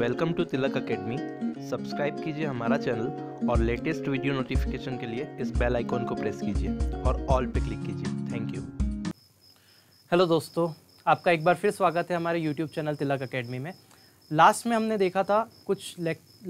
welcome to Tilak academy subscribe कीजिए हमारा channel और लेटेस्ट वीडियो नोटिफिकेशन के लिए इस बेल आइकॉन को प्रेस कीजिए और ऑल पे क्लिक कीजिए थैंक यू हेलो दोस्तों आपका एक बार फिर स्वागत है हमारे यूट्यूब चैनल तिलक अकेडमी में लास्ट में हमने देखा था कुछ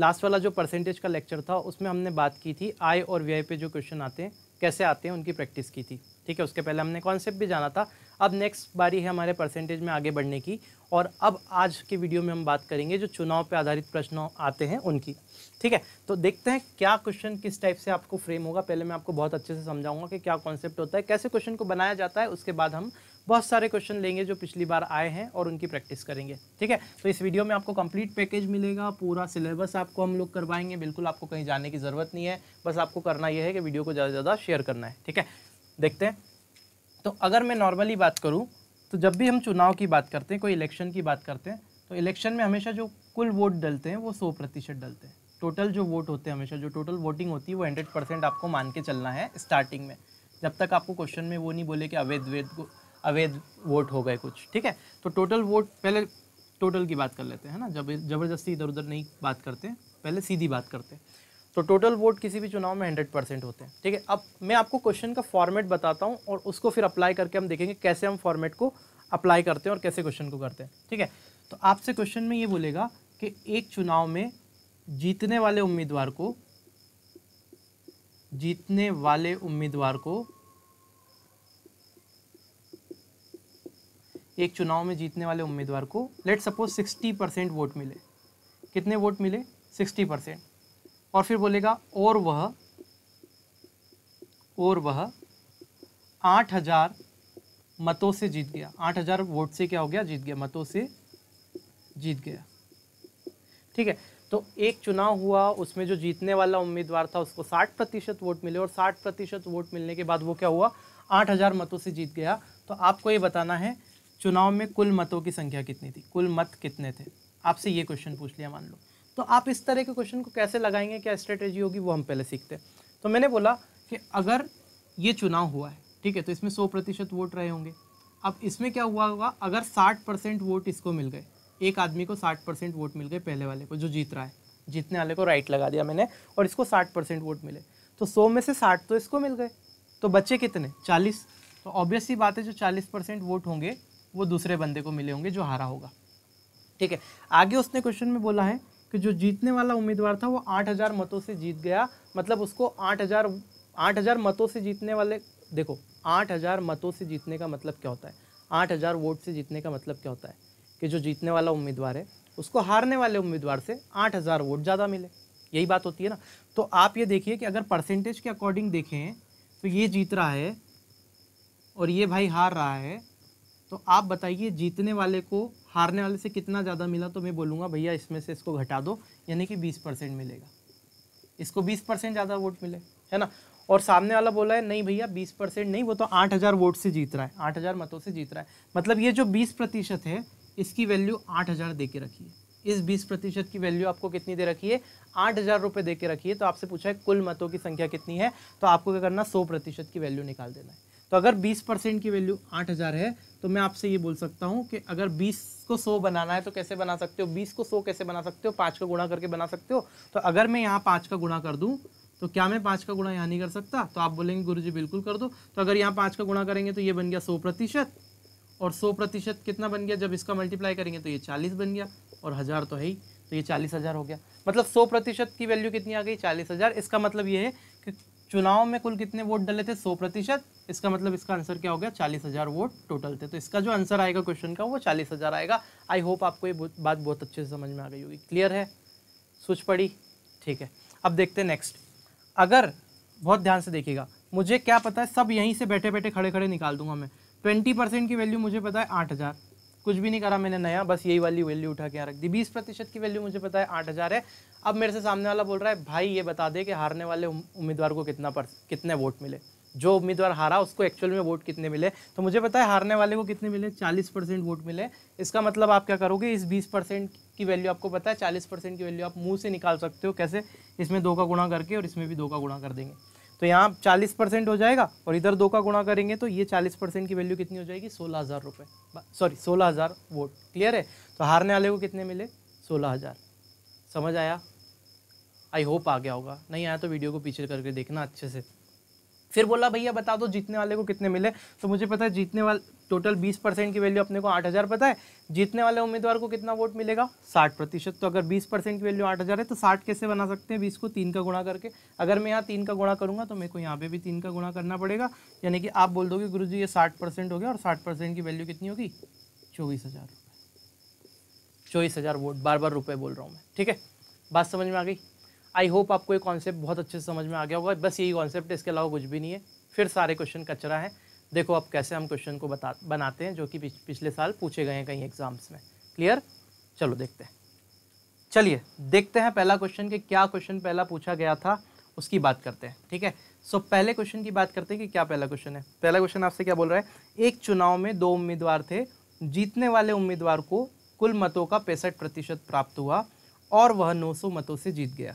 लास्ट वाला जो परसेंटेज का लेक्चर था उसमें हमने बात की थी आय और व्यय पे जो क्वेश्चन आते हैं कैसे आते हैं उनकी प्रैक्टिस की थी ठीक है उसके पहले हमने कॉन्सेप्ट भी जाना था अब नेक्स्ट बारी है हमारे परसेंटेज में आगे बढ़ने की और अब आज के वीडियो में हम बात करेंगे जो चुनाव पर आधारित प्रश्न आते हैं उनकी ठीक है तो देखते हैं क्या क्वेश्चन किस टाइप से आपको फ्रेम होगा पहले मैं आपको बहुत अच्छे से समझाऊंगा कि क्या कॉन्सेप्ट होता है कैसे क्वेश्चन को बनाया जाता है उसके बाद हम बहुत सारे क्वेश्चन लेंगे जो पिछली बार आए हैं और उनकी प्रैक्टिस करेंगे ठीक है तो इस वीडियो में आपको कंप्लीट पैकेज मिलेगा पूरा सिलेबस आपको हम लोग करवाएंगे बिल्कुल आपको कहीं जाने की ज़रूरत नहीं है बस आपको करना यह है कि वीडियो को ज़्यादा से ज़्यादा शेयर करना है ठीक है देखते हैं तो अगर मैं नॉर्मली बात करूँ तो जब भी हम चुनाव की बात करते हैं कोई इलेक्शन की बात करते हैं तो इलेक्शन में हमेशा जो कुल वोट डलते हैं वो सौ प्रतिशत डलते हैं टोटल जो वोट होते हैं हमेशा जो टोटल वोटिंग होती है वो हंड्रेड परसेंट आपको मान के चलना है स्टार्टिंग में जब तक आपको क्वेश्चन में वो नहीं बोले कि अवैध वेद अवैध वोट हो गए कुछ ठीक है तो टोटल वोट पहले टोटल की बात कर लेते हैं ना जब जबरदस्ती इधर उधर नहीं बात करते पहले सीधी बात करते हैं तो टोटल वोट किसी भी चुनाव में हंड्रेड परसेंट होते हैं ठीक है अब मैं आपको क्वेश्चन का फॉर्मेट बताता हूँ और उसको फिर अप्लाई करके हम देखेंगे कैसे हम फॉर्मेट को अप्लाई करते हैं और कैसे क्वेश्चन को करते हैं ठीक है तो आपसे क्वेश्चन में ये बोलेगा कि एक चुनाव में जीतने वाले उम्मीदवार को जीतने वाले उम्मीदवार को एक चुनाव में जीतने वाले उम्मीदवार को let suppose sixty percent vote मिले कितने वोट मिले सिक्सटी परसेंट और फिर बोलेगा और वह और वह आठ हजार मतों से जीत गया आठ हजार वोट से क्या हो गया जीत गया मतों से जीत गया ठीक है तो एक चुनाव हुआ उसमें जो जीतने वाला उम्मीदवार था उसको साठ प्रतिशत वोट मिले और साठ प्रतिशत वोट मिलने के बाद वो क्या हुआ आठ हजार मतों से जीत गया तो आपको ये बताना है चुनाव में कुल मतों की संख्या कितनी थी कुल मत कितने थे आपसे ये क्वेश्चन पूछ लिया मान लो तो आप इस तरह के क्वेश्चन को कैसे लगाएंगे क्या स्ट्रेटेजी होगी वो हम पहले सीखते हैं तो मैंने बोला कि अगर ये चुनाव हुआ है ठीक है तो इसमें सौ प्रतिशत वोट रहे होंगे अब इसमें क्या हुआ होगा अगर साठ परसेंट वोट इसको मिल गए एक आदमी को साठ परसेंट वोट मिल गए पहले वाले को जो जीत रहा है जीतने वाले को राइट लगा दिया मैंने और इसको साठ परसेंट वोट मिले तो सौ में से साठ तो इसको मिल गए तो बच्चे कितने चालीस तो ऑब्वियस ही बात है जो चालीस परसेंट वोट होंगे वो दूसरे बंदे को मिले होंगे जो हारा होगा ठीक है आगे उसने क्वेश्चन में बोला है कि जो जीतने वाला उम्मीदवार था वो 8000 मतों से जीत गया मतलब उसको 8000 8000 मतों से जीतने वाले देखो 8000 मतों से जीतने का मतलब क्या होता है 8000 वोट से जीतने का मतलब क्या होता है कि जो जीतने वाला उम्मीदवार है उसको हारने वाले उम्मीदवार से आठ वोट ज़्यादा मिले यही बात होती है ना तो आप ये देखिए कि अगर परसेंटेज के अकॉर्डिंग देखें तो ये जीत रहा है और ये भाई हार रहा है तो आप बताइए जीतने वाले को हारने वाले से कितना ज़्यादा मिला तो मैं बोलूँगा भैया इसमें से इसको घटा दो यानी कि बीस परसेंट मिलेगा इसको बीस परसेंट ज़्यादा वोट मिले है ना और सामने वाला बोला है नहीं भैया बीस परसेंट नहीं वो तो आठ हज़ार वोट से जीत रहा है आठ हज़ार मतों से जीत रहा है मतलब ये जो बीस प्रतिशत है इसकी वैल्यू आठ हज़ार दे के रखिए इस बीस प्रतिशत की वैल्यू आपको कितनी दे रखी है आठ हज़ार रुपये दे के रखिए तो आपसे पूछा है कुल मतों की संख्या कितनी है तो आपको क्या करना सौ प्रतिशत की वैल्यू निकाल देना है तो अगर 20 परसेंट की वैल्यू 8000 है तो मैं आपसे ये बोल सकता हूँ कि अगर 20 को 100 बनाना है तो कैसे बना सकते हो 20 को 100 कैसे बना सकते हो पाँच का गुणा करके बना सकते हो तो अगर मैं यहाँ पाँच का गुणा कर दूँ तो क्या मैं पाँच का गुणा यहाँ नहीं कर सकता तो आप बोलेंगे गुरु जी बिल्कुल कर दो तो अगर यहाँ पाँच का गुणा करेंगे तो ये बन गया सौ प्रतिशत और सौ प्रतिशत कितना बन गया जब इसका मल्टीप्लाई करेंगे तो ये चालीस बन गया और हज़ार तो है ही तो ये चालीस हज़ार हो गया मतलब सौ प्रतिशत की वैल्यू कितनी आ गई चालीस हज़ार इसका मतलब ये है चुनाव में कुल कितने वोट डले थे सौ प्रतिशत इसका मतलब इसका आंसर क्या हो गया चालीस हज़ार वोट टोटल थे तो इसका जो आंसर आएगा क्वेश्चन का वो चालीस हज़ार आएगा आई होप आपको ये बात बहुत अच्छे से समझ में आ गई होगी क्लियर है सोच पड़ी ठीक है अब देखते हैं नेक्स्ट अगर बहुत ध्यान से देखिएगा मुझे क्या पता है सब यहीं से बैठे बैठे खड़े खड़े निकाल दूंगा मैं ट्वेंटी परसेंट की वैल्यू मुझे पता है आठ हज़ार कुछ भी नहीं करा मैंने नया बस यही वाली वैल्यू उठा के यहाँ रख दी बीस प्रतिशत की वैल्यू मुझे पता है आठ हज़ार है अब मेरे से सामने वाला बोल रहा है भाई ये बता दे कि हारने वाले उम्मीदवार को कितना पर कितने वोट मिले जो उम्मीदवार हारा उसको एक्चुअल में वोट कितने मिले तो मुझे पता है हारने वाले को कितने मिले चालीस परसेंट वोट मिले इसका मतलब आप क्या करोगे इस बीस परसेंट की वैल्यू आपको पता है चालीस परसेंट की वैल्यू आप मुंह से निकाल सकते हो कैसे इसमें दो का गुणा करके और इसमें भी दो का गुणा कर देंगे तो यहाँ चालीस परसेंट हो जाएगा और इधर दो का गुणा करेंगे तो ये चालीस परसेंट की वैल्यू कितनी हो जाएगी सोलह हज़ार रुपये सॉरी सोलह हज़ार वोट क्लियर है तो हारने वाले को कितने मिले सोलह हज़ार समझ आया आई होप आ गया होगा नहीं आया तो वीडियो को पीछे करके देखना अच्छे से फिर बोला भैया बता दो जीतने वाले को कितने मिले तो मुझे पता है जीतने वाले टोटल 20 परसेंट की वैल्यू अपने को 8000 पता है जीतने वाले उम्मीदवार को कितना वोट मिलेगा 60 प्रतिशत तो अगर 20 परसेंट की वैल्यू 8000 है तो 60 कैसे बना सकते हैं 20 को तीन का गुणा करके अगर मैं यहाँ तीन का गुणा करूँगा तो मेरे को यहाँ पे भी तीन का गुणा करना पड़ेगा यानी कि आप बोल दोगे गुरु जी ये साठ हो गया और साठ की वैल्यू कितनी होगी चौबीस हज़ार चौबीस हज़ार वोट बार बार रुपये बोल रहा हूँ मैं ठीक है बात समझ में आ गई आई होप आपको ये कॉन्सेप्ट बहुत अच्छे से समझ में आ गया होगा बस यही कॉन्सेप्ट है इसके अलावा कुछ भी नहीं है फिर सारे क्वेश्चन कचरा है देखो आप कैसे हम क्वेश्चन को बता बनाते हैं जो कि पिछ, पिछले साल पूछे गए हैं कहीं एग्जाम्स में क्लियर चलो देखते हैं चलिए देखते हैं पहला क्वेश्चन कि क्या क्वेश्चन पहला पूछा गया था उसकी बात करते हैं ठीक है सो so, पहले क्वेश्चन की बात करते हैं कि क्या पहला क्वेश्चन है पहला क्वेश्चन आपसे क्या बोल रहा है एक चुनाव में दो उम्मीदवार थे जीतने वाले उम्मीदवार को कुल मतों का पैंसठ प्रतिशत प्राप्त हुआ और वह 900 मतों से जीत गया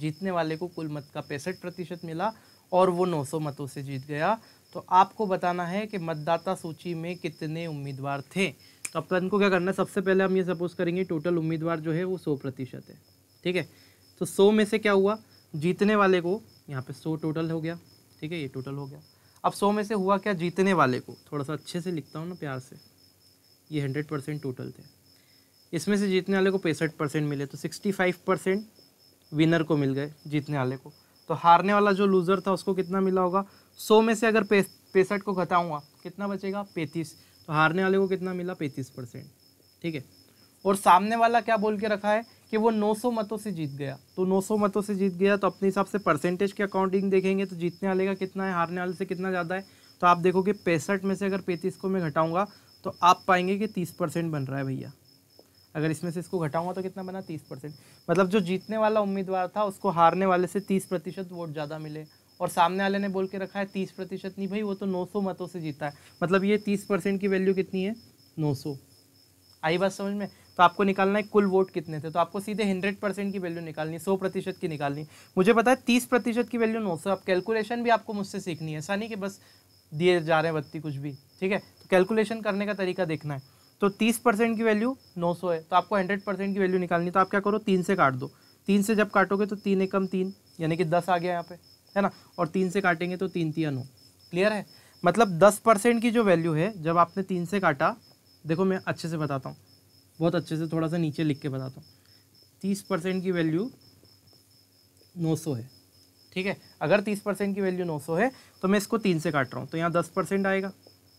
जीतने वाले को कुल मत का पैंसठ प्रतिशत मिला और वो 900 मतों से जीत गया तो आपको बताना है कि मतदाता सूची में कितने उम्मीदवार थे तो अपन तो को क्या करना है सबसे पहले हम ये सपोज करेंगे टोटल उम्मीदवार जो है वो सौ प्रतिशत है ठीक है तो सौ में से क्या हुआ जीतने वाले को यहाँ पे सौ टोटल हो गया ठीक है ये टोटल हो गया अब सौ में से हुआ क्या जीतने वाले को थोड़ा सा अच्छे से लिखता हूँ ना प्यार से ये हंड्रेड परसेंट टोटल थे इसमें से जीतने वाले को पैंसठ परसेंट मिले तो सिक्सटी फाइव परसेंट विनर को मिल गए जीतने वाले को तो हारने वाला जो लूज़र था उसको कितना मिला होगा सौ में से अगर पैंसठ को घटाऊँगा कितना बचेगा पैंतीस तो हारने वाले को कितना मिला पैंतीस परसेंट ठीक है और सामने वाला क्या बोल के रखा है कि वो नौ सौ मतों से जीत गया तो नौ सौ मतों से जीत गया तो अपने हिसाब से परसेंटेज के अकाउंटिंग देखेंगे तो जीतने वाले का कितना है हारने वाले से कितना ज़्यादा है तो आप देखोगे पैंसठ में से अगर पैंतीस को मैं घटाऊँगा तो आप पाएंगे कि तीस परसेंट बन रहा है भैया अगर इसमें से इसको घटाऊंगा तो कितना बना तीस परसेंट मतलब जो जीतने वाला उम्मीदवार था उसको हारने वाले से तीस प्रतिशत वोट ज़्यादा मिले और सामने वाले ने बोल के रखा है तीस प्रतिशत नहीं भाई वो तो नौ सौ मतों से जीता है मतलब ये तीस परसेंट की वैल्यू कितनी है नौ सौ आई बात समझ में तो आपको निकालना है कुल वोट कितने थे तो आपको सीधे हंड्रेड परसेंट की वैल्यू निकालनी है सौ प्रतिशत की निकालनी मुझे पता है तीस प्रतिशत की वैल्यू नौ सौ आप कैलकुलेशन भी आपको मुझसे सीखनी है ऐसा नहीं कि बस दिए जा रहे हैं बत्ती कुछ भी ठीक है तो कैलकुलेशन करने का तरीका देखना है तो तीस परसेंट की वैल्यू नौ सौ है तो आपको हंड्रेड परसेंट की वैल्यू निकालनी तो आप क्या करो तीन से काट दो तीन से जब काटोगे तो तीन एकम तीन यानी कि दस आ गया यहाँ पे है ना और तीन से काटेंगे तो तीन तीन नौ क्लियर है मतलब दस परसेंट की जो वैल्यू है जब आपने तीन से काटा देखो मैं अच्छे से बताता हूँ बहुत अच्छे से थोड़ा सा नीचे लिख के बताता हूँ तीस परसेंट की वैल्यू नौ सौ है ठीक है अगर तीस परसेंट की वैल्यू नौ सौ है तो मैं इसको तीन से काट रहा हूँ तो यहाँ दस परसेंट आएगा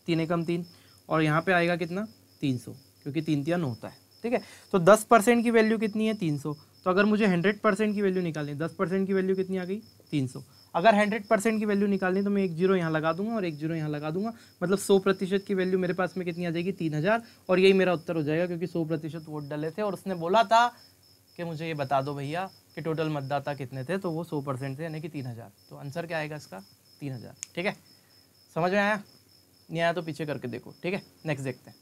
तीन एकम तीन और यहाँ पे आएगा कितना तीन सौ क्योंकि तीन तीन होता है ठीक है तो दस परसेंट की वैल्यू कितनी है तीन सौ तो अगर मुझे हंड्रेड परसेंट की वैल्यू निकालनी है दस परसेंट की वैल्यू कितनी आ गई तीन सौ अगर हंड्रेड परसेंट की वैल्यू निकालनी तो मैं एक जीरो यहाँ लगा दूंगा और एक जीरो यहाँ लगा दूंगा मतलब सौ प्रतिशत की वैल्यू मेरे पास में कितनी आ जाएगी तीन हज़ार और यही मेरा उत्तर हो जाएगा क्योंकि सौ प्रतिशत वोट डले थे और उसने बोला था कि मुझे ये बता दो भैया कि टोटल मतदाता कितने थे तो वो सौ परसेंट थे यानी कि तीन हज़ार तो आंसर क्या आएगा इसका तीन हज़ार ठीक है समझ में आया नहीं आया तो पीछे करके देखो ठीक है नेक्स्ट देखते हैं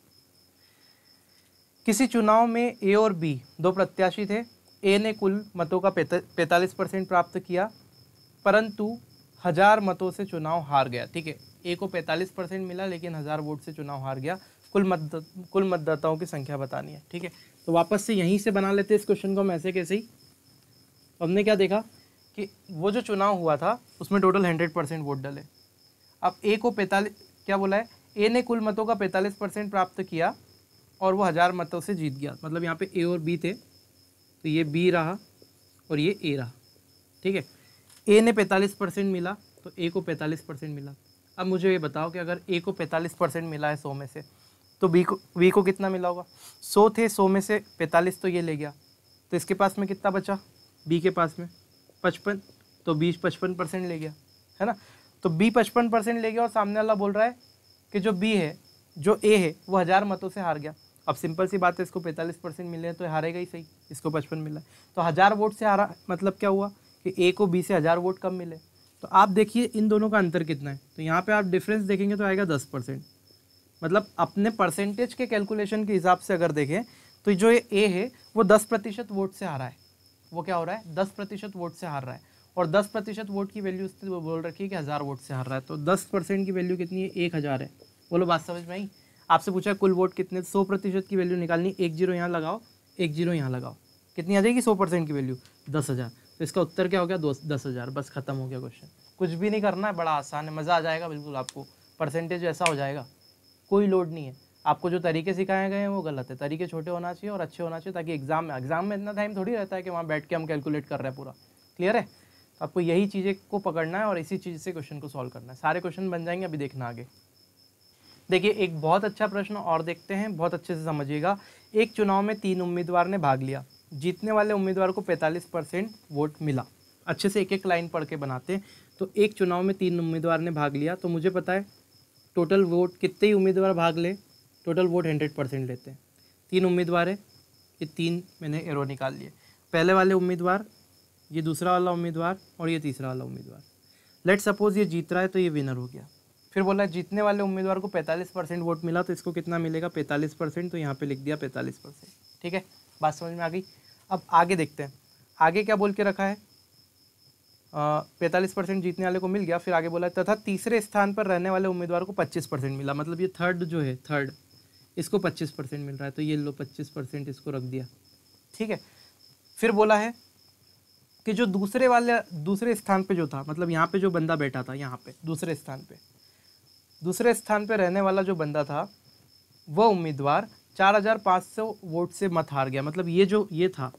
किसी चुनाव में ए और बी दो प्रत्याशी थे ए ने कुल मतों का पैंतालीस परसेंट प्राप्त किया परंतु हज़ार मतों से चुनाव हार गया ठीक है ए को पैंतालीस परसेंट मिला लेकिन हज़ार वोट से चुनाव हार गया कुल मत कुल मतदाताओं की संख्या बतानी है ठीक है तो वापस से यहीं से बना लेते हैं इस क्वेश्चन को हम ऐसे कैसे ही तो हमने क्या देखा कि वो जो चुनाव हुआ था उसमें टोटल हंड्रेड परसेंट वोट डले अब ए को पैंतालीस क्या बोला है ए ने कुल मतों का पैंतालीस परसेंट प्राप्त किया और वो हज़ार मतों से जीत गया मतलब यहाँ पे ए और बी थे तो ये बी रहा और ये ए रहा ठीक है ए ने 45 परसेंट मिला तो ए को 45 परसेंट मिला अब मुझे ये बताओ कि अगर ए को 45 परसेंट मिला है सौ में से तो बी को बी को कितना मिला होगा सौ थे सौ में से 45 तो ये ले गया तो इसके पास में कितना बचा बी के पास में पचपन तो बी पचपन परसेंट ले गया है ना तो बी पचपन परसेंट ले गया और सामने वाला बोल रहा है कि जो बी है जो ए है वो हज़ार मतों से हार गया अब सिंपल सी बात है इसको पैंतालीस परसेंट मिले तो हारेगा ही सही इसको पचपन मिला तो हज़ार वोट से हारा मतलब क्या हुआ कि ए को बी से हज़ार वोट कम मिले तो आप देखिए इन दोनों का अंतर कितना है तो यहाँ पर आप डिफरेंस देखेंगे तो आएगा दस परसेंट मतलब अपने परसेंटेज के कैलकुलेशन के हिसाब से अगर देखें तो जो ये ए है वो दस प्रतिशत वोट से हारा है वो क्या हो रहा है दस प्रतिशत वोट से हार रहा है और दस प्रतिशत वोट की वैल्यू उसने बोल रखी है कि हज़ार वोट से हार रहा है तो दस परसेंट की वैल्यू कितनी है एक हज़ार है बोलो बात समझ में आई आपसे पूछा है कुल वोट कितने सौ प्रतिशत की वैल्यू निकालनी एक जीरो यहाँ लगाओ एक जीरो यहाँ लगाओ कितनी आ जाएगी सौ परसेंट की वैल्यू दस हज़ार तो इसका उत्तर क्या हो गया दो दस हज़ार बस ख़त्म हो गया क्वेश्चन कुछ भी नहीं करना है बड़ा आसान है मज़ा आ जाएगा बिल्कुल आपको परसेंटेज ऐसा हो जाएगा कोई लोड नहीं है आपको जो तरीके सिखाए गए हैं वो गलत है तरीके छोटे होना चाहिए और अच्छे होना चाहिए ताकि एग्ज़ाम में एग्ज़ाम में इतना टाइम थोड़ी रहता है कि वहाँ बैठ के हम कैलकुलेट कर रहे हैं पूरा क्लियर है तो आपको यही चीज़ें को पकड़ना है और इसी चीज़ से क्वेश्चन को सॉल्व करना है सारे क्वेश्चन बन जाएंगे अभी देखना आगे देखिए एक बहुत अच्छा प्रश्न और देखते हैं बहुत अच्छे से समझिएगा एक चुनाव में तीन उम्मीदवार ने भाग लिया जीतने वाले उम्मीदवार को 45 परसेंट वोट मिला अच्छे से एक एक लाइन पढ़ के बनाते हैं तो एक चुनाव में तीन उम्मीदवार ने भाग लिया तो मुझे पता है टोटल वोट कितने ही उम्मीदवार भाग ले टोटल वोट हंड्रेड परसेंट लेते हैं तीन उम्मीदवार है ये तीन मैंने एरो निकाल लिए पहले वाले उम्मीदवार ये दूसरा वाला उम्मीदवार और ये तीसरा वाला उम्मीदवार लेट सपोज़ ये जीत रहा है तो ये विनर हो गया फिर बोला जीतने वाले उम्मीदवार को 45 परसेंट वोट मिला तो इसको कितना मिलेगा 45 परसेंट तो यहाँ पे लिख दिया 45 परसेंट ठीक है बात समझ में आ गई अब आगे देखते हैं आगे क्या बोल के रखा है पैंतालीस परसेंट जीतने वाले को मिल गया फिर आगे बोला तथा तीसरे स्थान पर रहने वाले उम्मीदवार को पच्चीस परसेंट मिला मतलब ये थर्ड जो है थर्ड इसको पच्चीस परसेंट मिल रहा है तो ये लो पच्चीस परसेंट इसको रख दिया ठीक है फिर बोला है कि जो दूसरे वाले दूसरे स्थान पे जो था मतलब यहाँ पे जो बंदा बैठा था यहाँ पे दूसरे स्थान पे दूसरे स्थान पर रहने वाला जो बंदा था वह उम्मीदवार चार हज़ार पाँच सौ वोट से मत हार गया मतलब ये जो ये था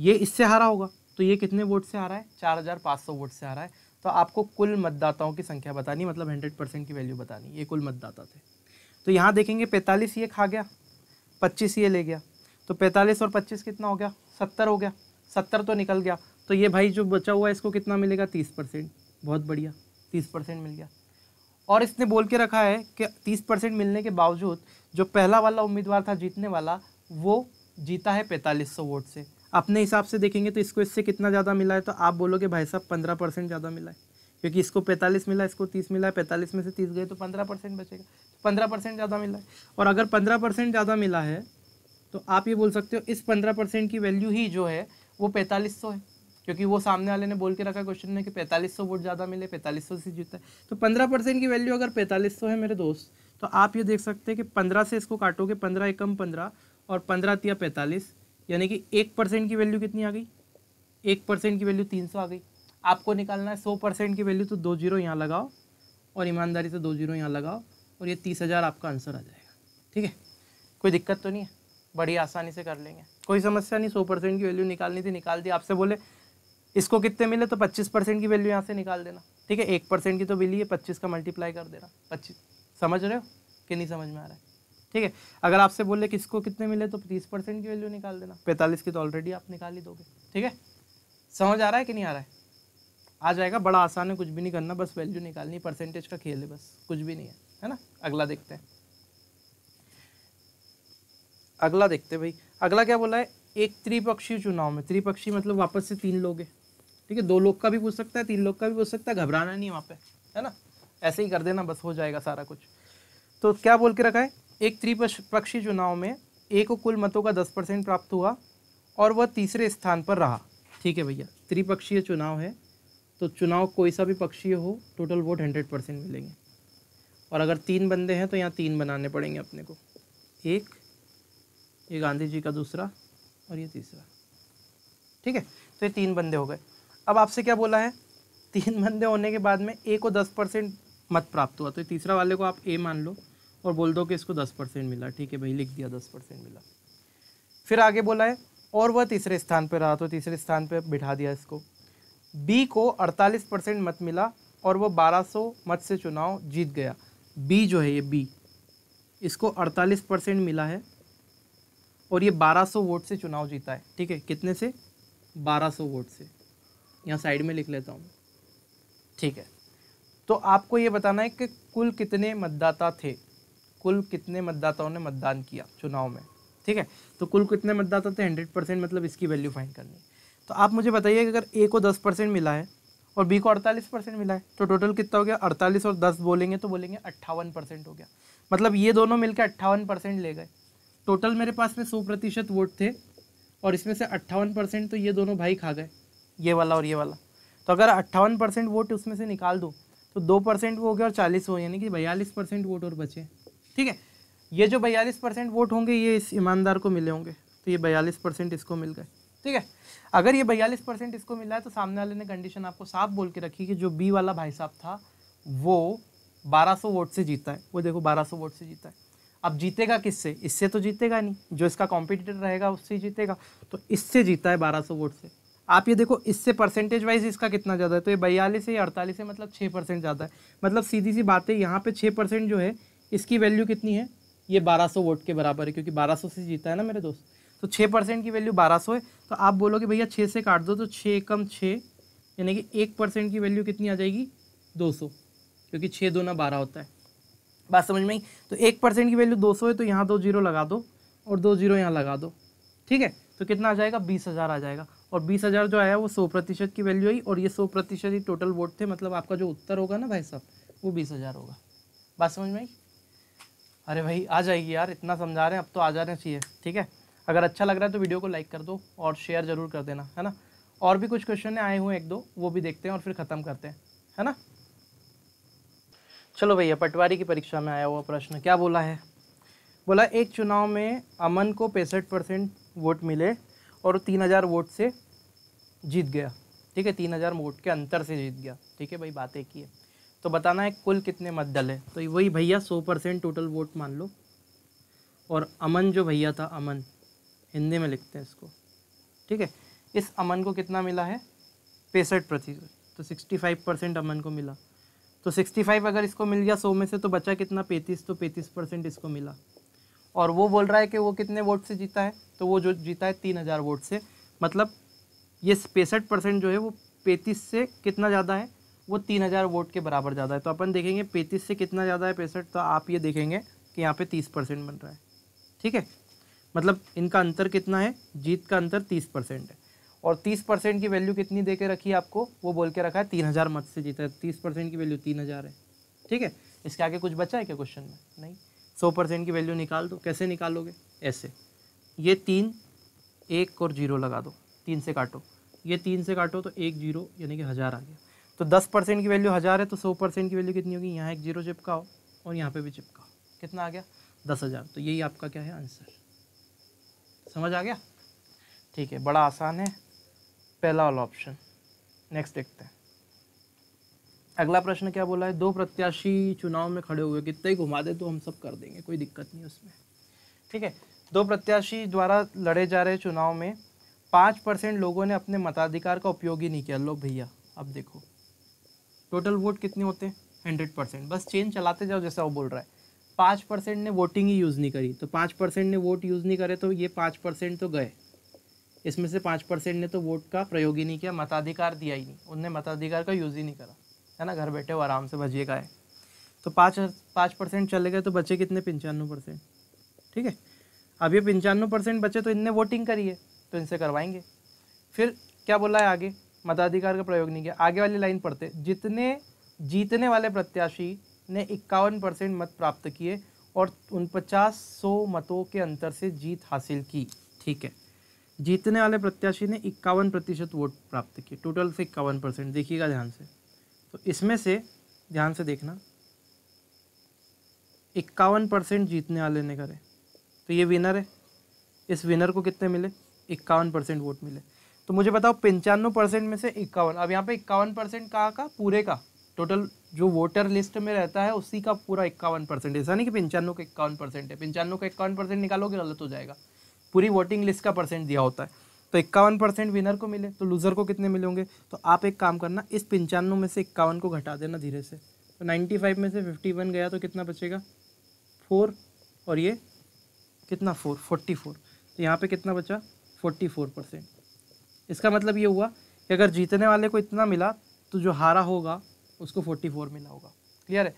ये इससे हारा होगा तो ये कितने वोट से हारा है चार हज़ार पाँच सौ वोट से हारा है तो आपको कुल मतदाताओं की संख्या बतानी मतलब हंड्रेड परसेंट की वैल्यू बतानी ये कुल मतदाता थे तो यहाँ देखेंगे पैंतालीस ये खा गया पच्चीस ये ले गया तो पैंतालीस और पच्चीस कितना हो गया सत्तर हो गया सत्तर तो निकल गया तो ये भाई जो बचा हुआ है इसको कितना मिलेगा तीस परसेंट बहुत बढ़िया तीस परसेंट मिल गया और इसने बोल के रखा है कि तीस परसेंट मिलने के बावजूद जो पहला वाला उम्मीदवार था जीतने वाला वो जीता है पैंतालीस सौ वोट से अपने हिसाब से देखेंगे तो इसको इससे कितना ज़्यादा मिला है तो आप बोलोगे भाई साहब पंद्रह परसेंट ज़्यादा मिला है क्योंकि इसको पैंतालीस मिला इसको तीस मिला है पैंतालीस में से तीस गए तो पंद्रह परसेंट बचेगा तो पंद्रह परसेंट ज़्यादा मिला है और अगर पंद्रह परसेंट ज़्यादा मिला है तो आप ये बोल सकते हो इस पंद्रह परसेंट की वैल्यू ही जो है वो पैंतालीस सौ है क्योंकि वो सामने वाले ने बोल के रखा क्वेश्चन में कि पैंतालीस सौ वोट ज़्यादा मिले पैंतालीस सौ से जीता है तो पंद्रह परसेंट की वैल्यू अगर पैंतालीस सौ है मेरे दोस्त तो आप ये देख सकते हैं कि पंद्रह से इसको काटोगे पंद्रह एकम पंद्रह और पंद्रह तिया पैंतालीस यानी कि एक परसेंट की वैल्यू कितनी आ गई एक परसेंट की वैल्यू तीन सौ आ गई आपको निकालना है सौ परसेंट की वैल्यू तो दो जीरो यहाँ लगाओ और ईमानदारी से दो जीरो यहाँ लगाओ और ये तीस हज़ार आपका आंसर आ जाएगा ठीक है कोई दिक्कत तो नहीं है बड़ी आसानी से कर लेंगे कोई समस्या नहीं सौ परसेंट की वैल्यू निकालनी थी निकाल दी आपसे बोले इसको कितने मिले तो पच्चीस परसेंट की वैल्यू यहाँ से निकाल देना ठीक है एक परसेंट की तो मिली है पच्चीस का मल्टीप्लाई कर देना पच्चीस समझ रहे हो कि नहीं समझ में आ रहा है ठीक है अगर आपसे बोले कि इसको कितने मिले तो तीस परसेंट की वैल्यू निकाल देना पैंतालीस की तो ऑलरेडी आप निकाल ही दोगे ठीक है समझ आ रहा है कि नहीं आ रहा है आ जाएगा बड़ा आसान है कुछ भी नहीं करना बस वैल्यू निकालनी परसेंटेज का खेल है बस कुछ भी नहीं है है ना अगला देखते हैं अगला देखते हैं भाई अगला क्या बोला है एक त्रिपक्षीय चुनाव में त्रिपक्षीय मतलब वापस से तीन लोग हैं ठीक है दो लोग का भी पूछ सकता है तीन लोग का भी पूछ सकता है घबराना नहीं वहाँ पे है ना ऐसे ही कर देना बस हो जाएगा सारा कुछ तो क्या बोल के रखा है एक त्रिपक्षीय चुनाव में ए को कुल मतों का दस परसेंट प्राप्त हुआ और वह तीसरे स्थान पर रहा ठीक है भैया त्रिपक्षीय चुनाव है तो चुनाव कोई सा भी पक्षीय हो टोटल वोट हंड्रेड परसेंट मिलेंगे और अगर तीन बंदे हैं तो यहाँ तीन बनाने पड़ेंगे अपने को एक ये गांधी जी का दूसरा और ये तीसरा ठीक है तो ये तीन बंदे हो गए अब आपसे क्या बोला है तीन बंदे होने के बाद में ए को दस परसेंट मत प्राप्त हुआ तो तीसरा वाले को आप ए मान लो और बोल दो कि इसको दस परसेंट मिला ठीक है भाई लिख दिया दस परसेंट मिला फिर आगे बोला है और वह तीसरे स्थान पर रहा तो तीसरे स्थान पर बिठा दिया इसको बी को अड़तालीस परसेंट मत मिला और वह बारह सौ मत से चुनाव जीत गया बी जो है ये बी इसको अड़तालीस परसेंट मिला है और ये बारह सौ वोट से चुनाव जीता है ठीक है कितने से बारह सौ वोट से यहाँ साइड में लिख लेता हूँ ठीक है तो आपको ये बताना है कि कुल कितने मतदाता थे कुल कितने मतदाताओं ने मतदान किया चुनाव में ठीक है तो कुल कितने मतदाता थे हंड्रेड परसेंट मतलब इसकी वैल्यू फाइंड करनी तो आप मुझे बताइए कि अगर ए को दस परसेंट मिला है और बी को अड़तालीस परसेंट मिला है तो टोटल कितना हो गया अड़तालीस और दस बोलेंगे तो बोलेंगे अट्ठावन परसेंट हो गया मतलब ये दोनों मिलकर अट्ठावन परसेंट ले गए टोटल मेरे पास में सौ प्रतिशत वोट थे और इसमें से अट्ठावन परसेंट तो ये दोनों भाई खा गए ये वाला और ये वाला तो अगर अट्ठावन परसेंट वोट उसमें से निकाल दो तो दो परसेंट वो हो गया और चालीस हो यानी कि बयालीस परसेंट वोट और बचे ठीक है ये जो बयालीस परसेंट वोट होंगे ये इस ईमानदार को मिले होंगे तो ये बयालीस परसेंट इसको मिल गए ठीक है अगर ये बयालीस परसेंट इसको मिला है तो सामने वाले ने कंडीशन आपको साफ बोल के रखी कि जो बी वाला भाई साहब था वो सौ वोट से जीता है वो देखो सौ वोट से जीता है अब जीतेगा किससे इससे तो जीतेगा नहीं जो इसका कॉम्पिटिटर रहेगा उससे जीतेगा तो इससे जीता है सौ वोट से आप ये देखो इससे परसेंटेज वाइज इसका कितना ज़्यादा है तो ये बयालीस है या अड़तालीस है मतलब छः परसेंट ज़्यादा है मतलब सीधी सी बात है यहाँ पे छः परसेंट जो है इसकी वैल्यू कितनी है ये बारह सौ वोट के बराबर है क्योंकि बारह सौ से जीता है ना मेरे दोस्त तो छः परसेंट की वैल्यू बारह सौ है तो आप बोलोगे भैया छः से काट दो तो छः कम छः यानी कि एक परसेंट की वैल्यू कितनी आ जाएगी दो सौ क्योंकि छः दो ना बारह होता है बात समझ में आई तो एक परसेंट की वैल्यू दो सौ है तो यहाँ दो जीरो लगा दो और दो जीरो यहाँ लगा दो ठीक है तो कितना आ जाएगा बीस हज़ार आ जाएगा और बीस हज़ार जो आया वो सौ प्रतिशत की वैल्यू आई और ये सौ प्रतिशत ही टोटल वोट थे मतलब आपका जो उत्तर होगा ना भाई साहब वो बीस हज़ार होगा बात समझ में आई अरे भाई आ जाएगी यार इतना समझा रहे हैं अब तो आ जाना चाहिए ठीक है अगर अच्छा लग रहा है तो वीडियो को लाइक कर दो और शेयर ज़रूर कर देना है ना और भी कुछ क्वेश्चन आए हुए एक दो वो भी देखते हैं और फिर ख़त्म करते हैं है ना चलो भैया पटवारी की परीक्षा में आया हुआ प्रश्न क्या बोला है बोला एक चुनाव में अमन को पैंसठ परसेंट वोट मिले और तीन हज़ार वोट से जीत गया ठीक है तीन हज़ार वोट के अंतर से जीत गया ठीक है भाई बात एक ही है तो बताना है कुल कितने मतदल है तो वही भैया सौ परसेंट टोटल वोट मान लो और अमन जो भैया था अमन हिंदी में लिखते हैं इसको ठीक है इस अमन को कितना मिला है पैंसठ प्रतिशत तो सिक्सटी फाइव परसेंट अमन को मिला तो सिक्सटी फाइव अगर इसको मिल गया सौ में से तो बचा कितना पैंतीस तो पैंतीस परसेंट इसको मिला और वो बोल रहा है कि वो कितने वोट से जीता है तो वो जो जीता है तीन हज़ार वोट से मतलब ये पैंसठ परसेंट जो है वो पैंतीस से कितना ज़्यादा है वो तीन हज़ार वोट के बराबर ज़्यादा है तो अपन देखेंगे पैंतीस से कितना ज़्यादा है पैंसठ तो आप ये देखेंगे कि यहाँ पे तीस परसेंट बन रहा है ठीक है मतलब इनका अंतर कितना है जीत का अंतर तीस परसेंट है और तीस परसेंट की वैल्यू कितनी दे के रखी है आपको वो बोल के रखा है तीन हज़ार मत से जीता है तीस परसेंट की वैल्यू तीन हज़ार है ठीक है इसके आगे कुछ बचा है क्या क्वेश्चन में नहीं सौ परसेंट की वैल्यू निकाल दो कैसे निकालोगे ऐसे ये तीन एक और जीरो लगा दो तीन से काटो ये तीन से काटो तो एक जीरो यानी कि हज़ार आ गया तो दस परसेंट की वैल्यू हज़ार है तो सौ परसेंट की वैल्यू कितनी होगी यहाँ एक जीरो चिपका हो और यहाँ पे भी चिपका हो कितना आ गया दस हज़ार तो यही आपका क्या है आंसर समझ आ गया ठीक है बड़ा आसान है पहला वाला ऑप्शन नेक्स्ट देखते हैं अगला प्रश्न क्या बोला है दो प्रत्याशी चुनाव में खड़े हुए कितने ही घुमा दे तो हम सब कर देंगे कोई दिक्कत नहीं उसमें ठीक है दो प्रत्याशी द्वारा लड़े जा रहे चुनाव में पाँच परसेंट लोगों ने अपने मताधिकार का उपयोग ही नहीं किया लो भैया अब देखो टोटल वोट कितने होते हैं हंड्रेड परसेंट बस चेन चलाते जाओ जैसा वो बोल रहा है पाँच परसेंट ने वोटिंग ही यूज़ नहीं करी तो पाँच परसेंट ने वोट यूज़ नहीं करे तो ये पाँच परसेंट तो गए इसमें से पाँच परसेंट ने तो वोट का प्रयोग ही नहीं किया मताधिकार दिया ही नहीं उनने मताधिकार का यूज़ ही नहीं करा है ना घर बैठे हो आराम से भजिए खाए तो पाँच पाँच परसेंट चले गए तो बचे कितने पंचानवे परसेंट ठीक है अब ये पंचानवे परसेंट बचे तो इनने वोटिंग करी है तो इनसे करवाएंगे फिर क्या बोला है आगे मताधिकार का प्रयोग नहीं किया आगे वाली लाइन पढ़ते जितने जीतने वाले प्रत्याशी ने इक्यावन परसेंट मत प्राप्त किए और उन पचास सौ मतों के अंतर से जीत हासिल की ठीक है जीतने वाले प्रत्याशी ने इक्यावन प्रतिशत वोट प्राप्त किए टोटल से इक्यावन परसेंट देखिएगा ध्यान से तो इसमें से ध्यान से देखना इक्यावन परसेंट जीतने वाले ने करे तो ये विनर है इस विनर को कितने मिले इक्यावन परसेंट वोट मिले तो मुझे बताओ पंचानवे परसेंट में से इक्यावन अब यहाँ पे इक्यावन परसेंट कहाँ का पूरे का टोटल जो वोटर लिस्ट में रहता है उसी का पूरा इक्यावन परसेंट ऐसा नहीं कि पंचानवे का इक्यावन परसेंट है पंचानवे का इक्यावन परसेंट निकालोगे गलत हो जाएगा पूरी वोटिंग लिस्ट का परसेंट दिया होता है तो इक्यावन परसेंट विनर को मिले तो लूज़र को कितने मिले होंगे तो आप एक काम करना इस पंचानवे में से इक्यावन को घटा देना धीरे से तो नाइन्टी फाइव में से फिफ्टी वन गया तो कितना बचेगा फोर और ये कितना फोर फोर्टी फोर तो यहाँ पे कितना बचा फोर्टी फोर परसेंट इसका मतलब ये हुआ कि अगर जीतने वाले को इतना मिला तो जो हारा होगा उसको फोर्टी फोर मिला होगा क्लियर है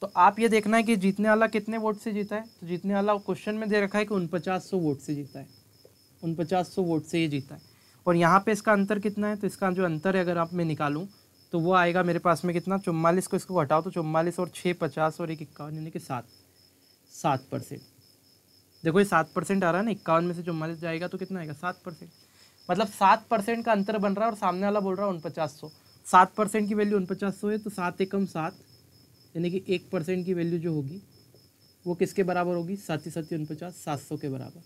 तो आप ये देखना है कि जीतने वाला कितने वोट से जीता है तो जीतने वाला क्वेश्चन में दे रखा है कि उनपचास सौ वोट से जीता है उन पचास सौ वोट से ये जीता है और यहाँ पे इसका अंतर कितना है तो इसका जो अंतर है अगर आप मैं निकालूँ तो वो आएगा मेरे पास में कितना चुम्वालीस को इसको घटाओ तो चुम्मालीस और छः पचास और एक इक्यावन यानी कि सात सात परसेंट देखो ये सात परसेंट आ रहा है ना इक्यावन में से चुम्वालीस जाएगा तो कितना आएगा सात परसेंट मतलब सात परसेंट का अंतर बन रहा है और सामने वाला बोल रहा है उनपचास सौ सात परसेंट की वैल्यू उनपचास सौ है तो सात एकम सात यानी कि एक परसेंट की वैल्यू जो होगी वो किसके बराबर होगी साथ ही साथ ही उनपचास सात सौ के बराबर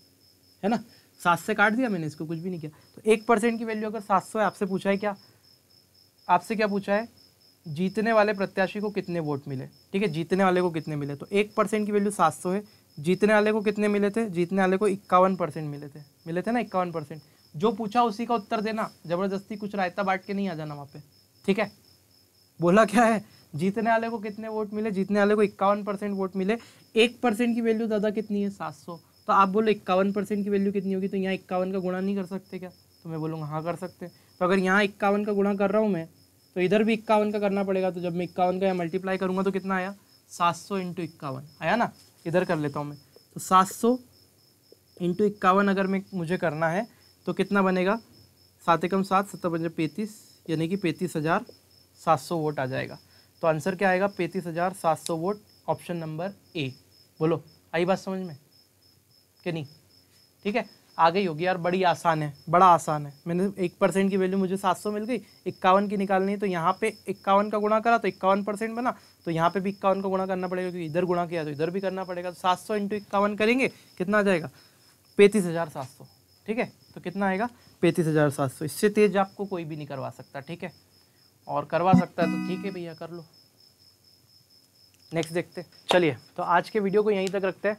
है ना सात से काट दिया मैंने इसको कुछ भी नहीं किया तो एक परसेंट की वैल्यू अगर सात सौ है आपसे पूछा है क्या आपसे क्या पूछा है जीतने वाले प्रत्याशी को कितने वोट मिले ठीक है जीतने वाले को कितने मिले तो एक परसेंट की वैल्यू सात सौ है जीतने वाले को कितने मिले थे जीतने वाले को इक्यावन परसेंट मिले थे मिले थे ना इक्यावन परसेंट जो पूछा उसी का उत्तर देना ज़बरदस्ती कुछ रायता बांट के नहीं आ जाना वहाँ पे ठीक है बोला क्या है जीतने वाले को कितने वोट मिले जीतने वाले को इक्यावन परसेंट वोट मिले एक परसेंट की वैल्यू दादा कितनी है सात सौ तो आप बोलो इक्यावन परसेंट की वैल्यू कितनी होगी तो यहाँ इक्यावन का गुणा नहीं कर सकते क्या तो मैं बोलूँगा हाँ कर सकते तो अगर यहाँ इक्यावन का गुणा कर रहा हूँ मैं तो इधर भी इक्यावन का करना पड़ेगा तो जब मैं इक्यावन का यहाँ मल्टीप्लाई करूँगा तो कितना आया सात सौ इंटू इक्यावन आया ना इधर कर लेता हूँ मैं तो सात सौ इंटू इक्यावन अगर मैं मुझे करना है तो कितना बनेगा सात एकम सात सत्तर पंजा पैंतीस यानी कि पैंतीस हज़ार सात सौ वोट आ जाएगा तो आंसर क्या आएगा पैंतीस हज़ार सात सौ वोट ऑप्शन नंबर ए बोलो आई बात समझ में कि नहीं ठीक है आ गई होगी यार बड़ी आसान है बड़ा आसान है मैंने एक परसेंट की वैल्यू मुझे सात सौ मिल गई इक्यावन की निकालनी है तो यहाँ पे इक्यावन का गुणा करा तो इक्यावन परसेंट बना तो यहाँ पे भी इक्यावन का गुणा करना पड़ेगा क्योंकि इधर गुणा किया तो इधर भी करना पड़ेगा तो सात सौ इंटू इक्यावन करेंगे कितना आ जाएगा पैंतीस हज़ार सात सौ ठीक है तो कितना आएगा पैंतीस हज़ार सात सौ इससे तेज आपको कोई भी नहीं करवा सकता ठीक है और करवा सकता है तो ठीक है भैया कर लो नेक्स्ट देखते चलिए तो आज के वीडियो को यहीं तक रखते हैं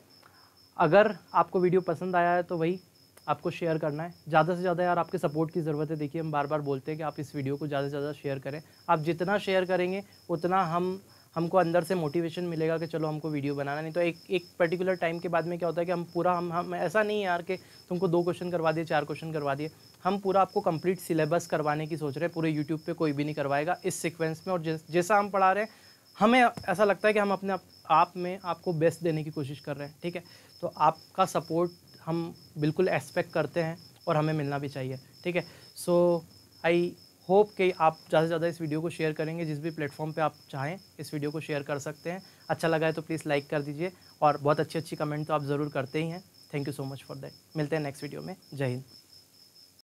अगर आपको वीडियो पसंद आया है तो वही आपको शेयर करना है ज़्यादा से ज़्यादा यार आपके सपोर्ट की ज़रूरत है देखिए हम बार बार बोलते हैं कि आप इस वीडियो को ज़्यादा से ज़्यादा शेयर करें आप जितना शेयर करेंगे उतना हम हमको अंदर से मोटिवेशन मिलेगा कि चलो हमको वीडियो बनाना नहीं तो एक एक पर्टिकुलर टाइम के बाद में क्या होता है कि हम पूरा हम हम ऐसा नहीं यार कि तुमको दो क्वेश्चन करवा दिए चार क्वेश्चन करवा दिए हम पूरा आपको कंप्लीट सिलेबस करवाने की सोच रहे हैं पूरे यूट्यूब पे कोई भी नहीं करवाएगा इस सिक्वेंस में और जैसा हम पढ़ा रहे हैं हमें ऐसा लगता है कि हम अपने आप में आपको बेस्ट देने की कोशिश कर रहे हैं ठीक है तो आपका सपोर्ट हम बिल्कुल एक्सपेक्ट करते हैं और हमें मिलना भी चाहिए ठीक है सो आई होप कि आप ज़्यादा से ज़्यादा इस वीडियो को शेयर करेंगे जिस भी प्लेटफॉर्म पे आप चाहें इस वीडियो को शेयर कर सकते हैं अच्छा लगा है तो प्लीज़ लाइक कर दीजिए और बहुत अच्छी अच्छी कमेंट तो आप ज़रूर करते ही हैं thank you so much for that मिलते हैं नेक्स्ट वीडियो में जय हिंद